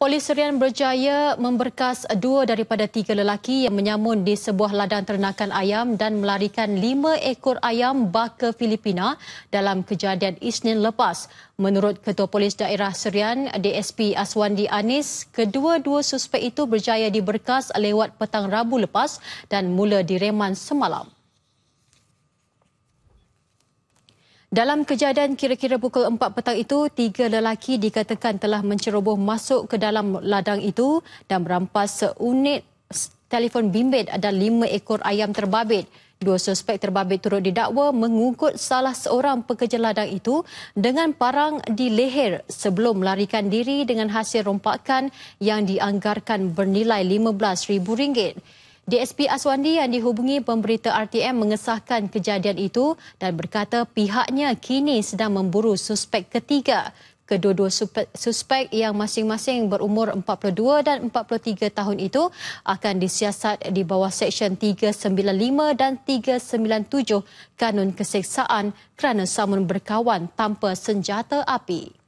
Polis Serian berjaya memberkas dua daripada tiga lelaki yang menyamun di sebuah ladang ternakan ayam dan melarikan lima ekor ayam baka Filipina dalam kejadian Isnin lepas. Menurut Ketua Polis Daerah Serian, DSP Aswandi Anis, kedua-dua suspek itu berjaya diberkas lewat petang Rabu lepas dan mula direman semalam. Dalam kejadian kira-kira pukul 4 petang itu, tiga lelaki dikatakan telah menceroboh masuk ke dalam ladang itu dan merampas seunit telefon bimbit dan lima ekor ayam terbabit. Dua suspek terbabit turut didakwa mengungkut salah seorang pekerja ladang itu dengan parang di leher sebelum melarikan diri dengan hasil rompakan yang dianggarkan bernilai RM15,000. DSP Aswandi yang dihubungi pemberita RTM mengesahkan kejadian itu dan berkata pihaknya kini sedang memburu suspek ketiga. Kedua-dua suspek yang masing-masing berumur 42 dan 43 tahun itu akan disiasat di bawah Seksyen 395 dan 397 Kanun Keseksaan kerana samun berkawan tanpa senjata api.